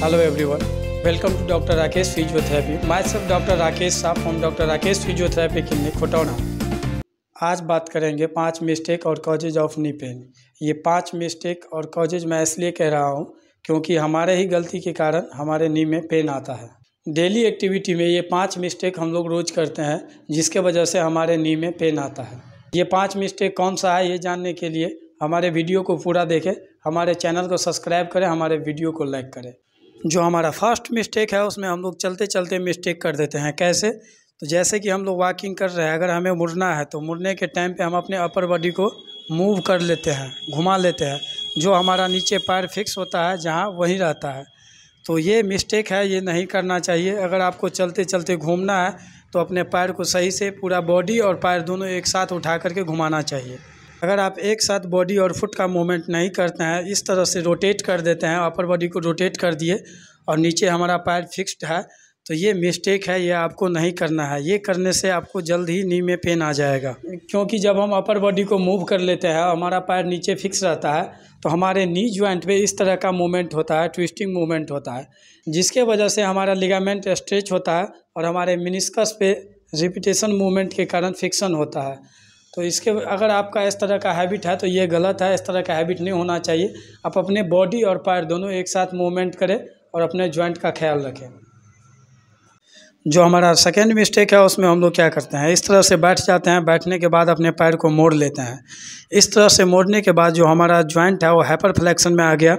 Hello Hello welcome to doctor Rakesh physiotherapy Physiotherapy. Doctor Rakesh साहब Shah doctor Rakesh physiotherapy Physiotherapy Clinic, Khotona. आज बात करेंगे पांच मिस्टेक और कॉजेज ऑफ नी पेन ये पांच मिस्टेक और कॉजेज मैं इसलिए कह रहा हूँ क्योंकि हमारे ही गलती के कारण हमारे नी में पेन आता है डेली एक्टिविटी में ये पाँच मिस्टेक हम लोग रोज़ करते हैं जिसके वजह से हमारे नी में पेन आता है ये पाँच मिस्टेक कौन सा है ये जानने के लिए हमारे वीडियो को पूरा देखें हमारे चैनल को सब्सक्राइब करें हमारे वीडियो को लाइक करें जो हमारा फर्स्ट मिस्टेक है उसमें हम लोग चलते चलते मिस्टेक कर देते हैं कैसे तो जैसे कि हम लोग वॉकिंग कर रहे हैं अगर हमें मुड़ना है तो मुड़ने के टाइम पे हम अपने अपर बॉडी को मूव कर लेते हैं घुमा लेते हैं जो हमारा नीचे पैर फिक्स होता है जहाँ वहीं रहता है तो ये मिस्टेक है ये नहीं करना चाहिए अगर आपको चलते चलते घूमना है तो अपने पैर को सही से पूरा बॉडी और पैर दोनों एक साथ उठा करके घुमाना चाहिए अगर आप एक साथ बॉडी और फुट का मूवमेंट नहीं करते हैं इस तरह से रोटेट कर देते हैं अपर बॉडी को रोटेट कर दिए और नीचे हमारा पैर फिक्स्ड है तो ये मिस्टेक है ये आपको नहीं करना है ये करने से आपको जल्द ही नी में पेन आ जाएगा क्योंकि जब हम अपर बॉडी को मूव कर लेते हैं हमारा पैर नीचे फिक्स रहता है तो हमारे नी ज्वाइंट पे इस तरह का मूवमेंट होता है ट्विस्टिंग मूवमेंट होता है जिसके वजह से हमारा लिगामेंट स्ट्रेच होता है और हमारे मिनिस्कस पे रिपीटेशन मूवमेंट के कारण फिक्सन होता है तो इसके अगर आपका इस तरह का हैबिट है तो ये गलत है इस तरह का हैबिट नहीं होना चाहिए आप अपने बॉडी और पैर दोनों एक साथ मूवमेंट करें और अपने ज्वाइंट का ख्याल रखें जो हमारा सेकेंड मिस्टेक है उसमें हम लोग क्या करते हैं इस तरह से बैठ जाते हैं बैठने के बाद अपने पैर को मोड़ लेते हैं इस तरह से मोड़ने के बाद जो हमारा ज्वाइंट है वो हैपर फ्लैक्शन में आ गया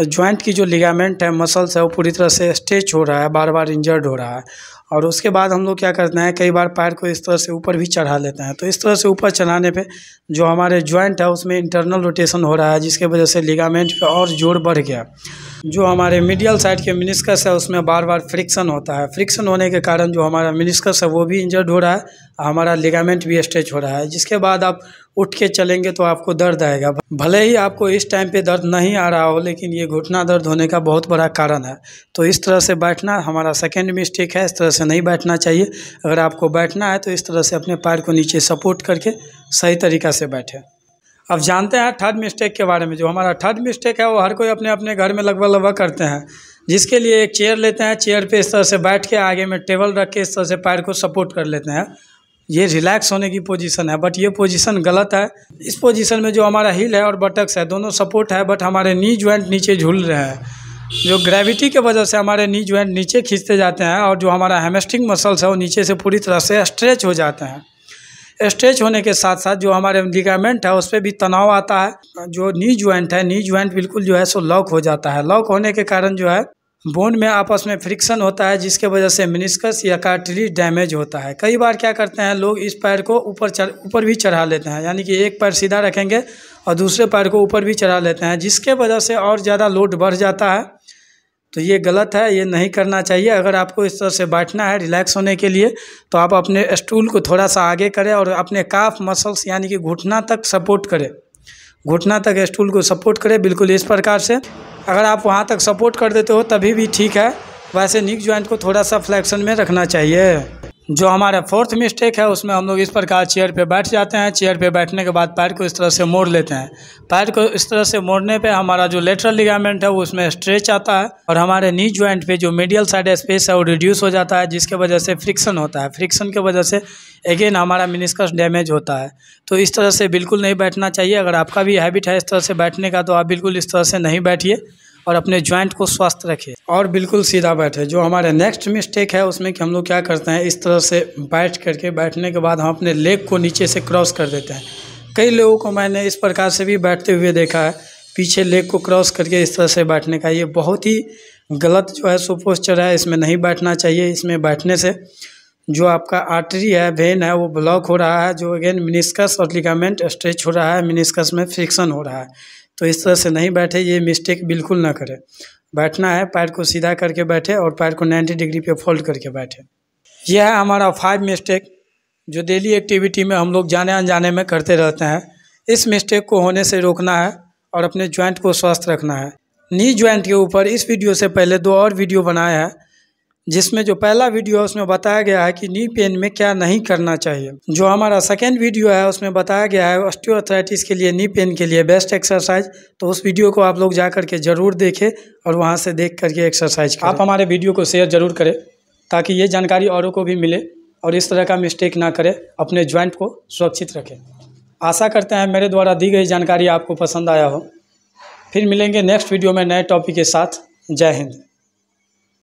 और ज्वाइंट की जो लिगामेंट है मसल्स है वो पूरी तरह से स्ट्रेच हो रहा है बार बार इंजर्ड हो रहा है और उसके बाद हम लोग क्या करते हैं कई बार पैर को इस तरह से ऊपर भी चढ़ा लेते हैं तो इस तरह से ऊपर चढ़ाने पे जो हमारे जॉइंट है उसमें इंटरनल रोटेशन हो रहा है जिसके वजह से लिगामेंट पे और जोर बढ़ गया जो हमारे मिडियल साइड के मिनिस्कस है उसमें बार बार फ्रिक्शन होता है फ्रिक्शन होने के कारण जो हमारा मिनिस्कस है वो भी इंजर्ड हो रहा है हमारा लिगामेंट भी स्ट्रेच हो रहा है जिसके बाद आप उठ के चलेंगे तो आपको दर्द आएगा भले ही आपको इस टाइम पे दर्द नहीं आ रहा हो लेकिन ये घुटना दर्द होने का बहुत बड़ा कारण है तो इस तरह से बैठना हमारा सेकेंड मिस्टेक है इस तरह से नहीं बैठना चाहिए अगर आपको बैठना है तो इस तरह से अपने पैर को नीचे सपोर्ट करके सही तरीका से बैठें अब जानते हैं थर्ड मिस्टेक के बारे में जो हमारा थर्ड मिस्टेक है वो हर कोई अपने अपने घर में लगभग लगभग करते हैं जिसके लिए एक चेयर लेते हैं चेयर पे इस तरह से बैठ के आगे में टेबल रख के इस तरह से पैर को सपोर्ट कर लेते हैं ये रिलैक्स होने की पोजीशन है बट ये पोजीशन गलत है इस पोजीशन में जो हमारा हिल है और बटक्स है दोनों सपोर्ट है बट हमारे नी ज्वाइंट नीचे झूल रहे हैं जो ग्रेविटी के वजह से हमारे नी ज्वाइंट नीचे खींचते जाते हैं और जो हमारा हेमेस्टिंग मसल्स है वो नीचे से पूरी तरह से स्ट्रेच हो जाते हैं स्ट्रेच होने के साथ साथ जो हमारे लिगामेंट है उस पर भी तनाव आता है जो नी ज्वाइंट है नी ज्वाइंट बिल्कुल जो है सो लॉक हो जाता है लॉक होने के कारण जो है बोन में आपस में फ्रिक्शन होता है जिसके वजह से मिनिस्कस या कार्टिलेज डैमेज होता है कई बार क्या करते हैं लोग इस पैर को ऊपर चढ़ ऊपर भी चढ़ा लेते हैं यानी कि एक पैर सीधा रखेंगे और दूसरे पैर को ऊपर भी चढ़ा लेते हैं जिसके वजह से और ज़्यादा लोड बढ़ जाता है तो ये गलत है ये नहीं करना चाहिए अगर आपको इस तरह से बैठना है रिलैक्स होने के लिए तो आप अपने स्टूल को थोड़ा सा आगे करें और अपने काफ मसल्स यानी कि घुटना तक सपोर्ट करें घुटना तक स्टूल को सपोर्ट करें बिल्कुल इस प्रकार से अगर आप वहाँ तक सपोर्ट कर देते हो तभी भी ठीक है वैसे निक ज्वाइंट को थोड़ा सा फ्लैक्शन में रखना चाहिए जो हमारा फोर्थ मिस्टेक है उसमें हम लोग इस प्रकार चेयर पे बैठ जाते हैं चेयर पे बैठने के बाद पैर को इस तरह से मोड़ लेते हैं पैर को इस तरह से मोड़ने पे हमारा जो लेटरल लिगामेंट है वो उसमें स्ट्रेच आता है और हमारे नी ज्वाइंट पे जो मीडियल साइड स्पेस है वो रिड्यूस हो जाता है जिसके वजह से फ्रिक्शन होता है फ्रिक्शन की वजह से अगेन हमारा मिनिस्कस डैमेज होता है तो इस तरह से बिल्कुल नहीं बैठना चाहिए अगर आपका भी हैबिट है इस तरह से बैठने का तो आप बिल्कुल इस तरह से नहीं बैठिए और अपने ज्वाइंट को स्वस्थ रखें और बिल्कुल सीधा बैठे जो हमारे नेक्स्ट मिस्टेक है उसमें कि हम लोग क्या करते हैं इस तरह से बैठ करके बैठने के बाद हम अपने लेग को नीचे से क्रॉस कर देते हैं कई लोगों को मैंने इस प्रकार से भी बैठते हुए देखा है पीछे लेग को क्रॉस करके इस तरह से बैठने का ये बहुत ही गलत जो है सुपोस्चर है इसमें नहीं बैठना चाहिए इसमें बैठने से जो आपका आर्टरी है वेन है वो ब्लॉक हो रहा है जो अगेन मिनिस्कस और लिगामेंट स्ट्रेच हो रहा है मिनिस्कस में फ्रिक्शन हो रहा है तो इस तरह से नहीं बैठे ये मिस्टेक बिल्कुल ना करें बैठना है पैर को सीधा करके बैठे और पैर को 90 डिग्री पे फोल्ड करके बैठे यह है हमारा फाइव मिस्टेक जो डेली एक्टिविटी में हम लोग जाने अनजाने में करते रहते हैं इस मिस्टेक को होने से रोकना है और अपने ज्वाइंट को स्वस्थ रखना है नी ज्वाइंट के ऊपर इस वीडियो से पहले दो और वीडियो बनाए हैं जिसमें जो पहला वीडियो है उसमें बताया गया है कि नी पेन में क्या नहीं करना चाहिए जो हमारा सेकेंड वीडियो है उसमें बताया गया है ऑस्टियोथराइटिस के लिए नी पेन के लिए बेस्ट एक्सरसाइज तो उस वीडियो को आप लोग जा करके ज़रूर देखें और वहाँ से देख करके एक्सरसाइज आप हमारे वीडियो को शेयर ज़रूर करें ताकि ये जानकारी औरों को भी मिले और इस तरह का मिस्टेक ना करें अपने ज्वाइंट को सुरक्षित रखें आशा करते हैं मेरे द्वारा दी गई जानकारी आपको पसंद आया हो फिर मिलेंगे नेक्स्ट वीडियो में नए टॉपिक के साथ जय हिंद